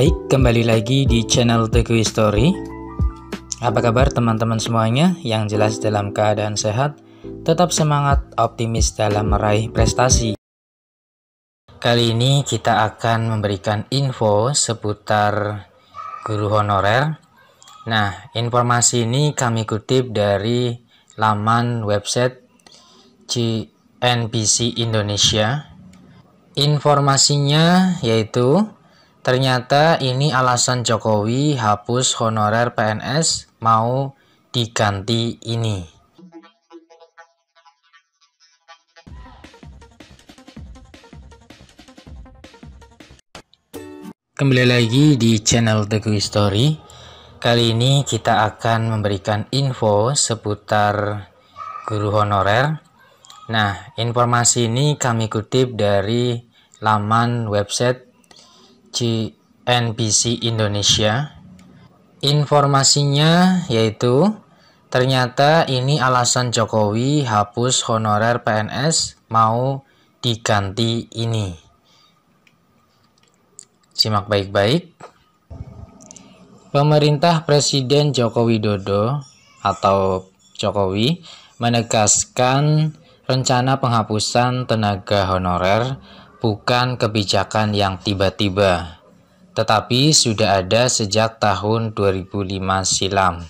Baik, kembali lagi di channel Teguh Story. Apa kabar teman-teman semuanya yang jelas dalam keadaan sehat, tetap semangat optimis dalam meraih prestasi. Kali ini kita akan memberikan info seputar guru honorer. Nah, informasi ini kami kutip dari laman website CNBC Indonesia. Informasinya yaitu Ternyata ini alasan Jokowi hapus honorer PNS mau diganti ini. Kembali lagi di channel Teguh History. Kali ini kita akan memberikan info seputar guru honorer. Nah, informasi ini kami kutip dari laman website CNBC Indonesia. Informasinya yaitu ternyata ini alasan Jokowi hapus honorer PNS mau diganti ini. Simak baik-baik. Pemerintah Presiden Joko Widodo atau Jokowi menegaskan rencana penghapusan tenaga honorer bukan kebijakan yang tiba-tiba, tetapi sudah ada sejak tahun 2005 silam.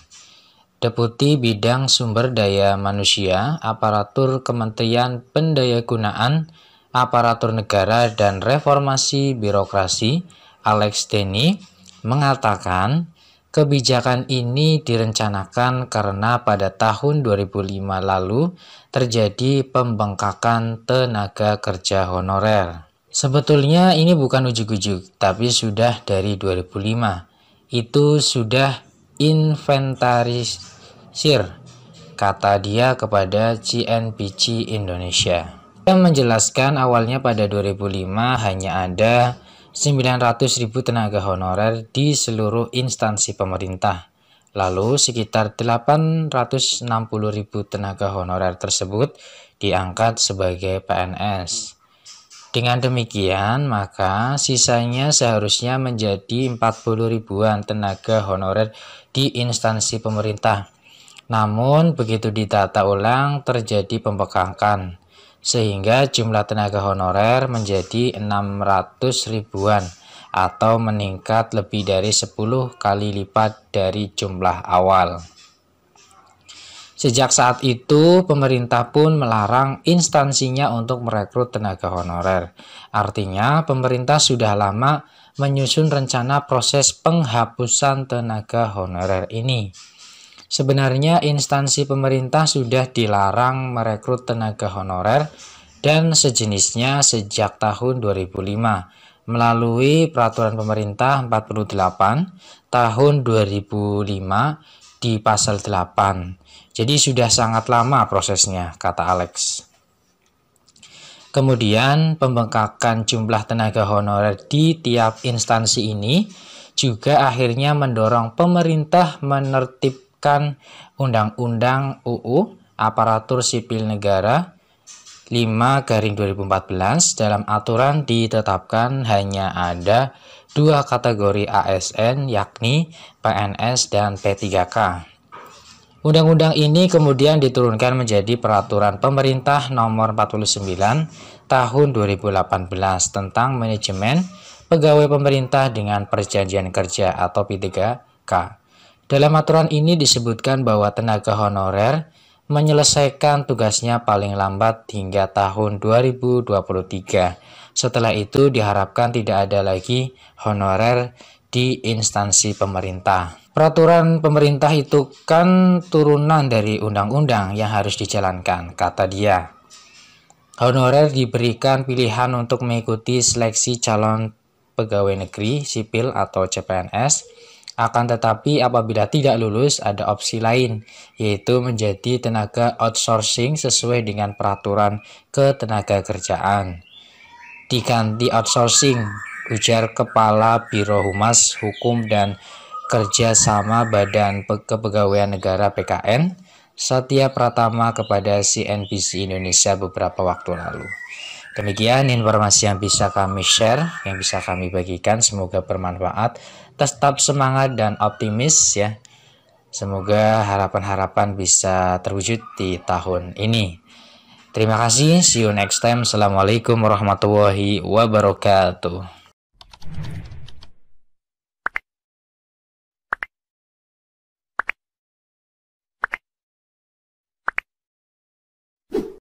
Deputi Bidang Sumber Daya Manusia, Aparatur Kementerian Pendayagunaan, Aparatur Negara dan Reformasi Birokrasi, Alex Denny, mengatakan Kebijakan ini direncanakan karena pada tahun 2005 lalu terjadi pembengkakan tenaga kerja honorer. Sebetulnya ini bukan ujuk-ujuk, tapi sudah dari 2005. Itu sudah inventarisir, kata dia kepada CNBC Indonesia. Dia menjelaskan awalnya pada 2005 hanya ada 900.000 tenaga honorer di seluruh instansi pemerintah. Lalu sekitar 860.000 tenaga honorer tersebut diangkat sebagai PNS. Dengan demikian, maka sisanya seharusnya menjadi 40 ribuan tenaga honorer di instansi pemerintah. Namun, begitu ditata ulang terjadi pembekakan sehingga jumlah tenaga honorer menjadi 600 ribuan atau meningkat lebih dari 10 kali lipat dari jumlah awal. Sejak saat itu, pemerintah pun melarang instansinya untuk merekrut tenaga honorer. Artinya, pemerintah sudah lama menyusun rencana proses penghapusan tenaga honorer ini. Sebenarnya instansi pemerintah sudah dilarang merekrut tenaga honorer dan sejenisnya sejak tahun 2005 melalui peraturan pemerintah 48 tahun 2005 di pasal 8. Jadi sudah sangat lama prosesnya, kata Alex. Kemudian pembengkakan jumlah tenaga honorer di tiap instansi ini juga akhirnya mendorong pemerintah menertib Undang-Undang UU Aparatur Sipil Negara 5 garing 2014 dalam aturan ditetapkan hanya ada dua kategori ASN yakni PNS dan P3K. Undang-undang ini kemudian diturunkan menjadi peraturan pemerintah nomor 49 tahun 2018 tentang manajemen pegawai pemerintah dengan perjanjian kerja atau P3K. Dalam aturan ini disebutkan bahwa tenaga honorer menyelesaikan tugasnya paling lambat hingga tahun 2023. Setelah itu diharapkan tidak ada lagi honorer di instansi pemerintah. Peraturan pemerintah itu kan turunan dari undang-undang yang harus dijalankan, kata dia. Honorer diberikan pilihan untuk mengikuti seleksi calon pegawai negeri, sipil, atau CPNS akan tetapi apabila tidak lulus ada opsi lain yaitu menjadi tenaga outsourcing sesuai dengan peraturan ketenaga kerjaan. Diganti outsourcing, ujar Kepala Biro Humas Hukum dan Kerjasama Badan Kepegawaian Negara PKN Satya Pratama kepada CNBC Indonesia beberapa waktu lalu. Demikian informasi yang bisa kami share, yang bisa kami bagikan. Semoga bermanfaat. Tetap semangat dan optimis ya. Semoga harapan-harapan bisa terwujud di tahun ini. Terima kasih. See you next time. Assalamualaikum warahmatullahi wabarakatuh.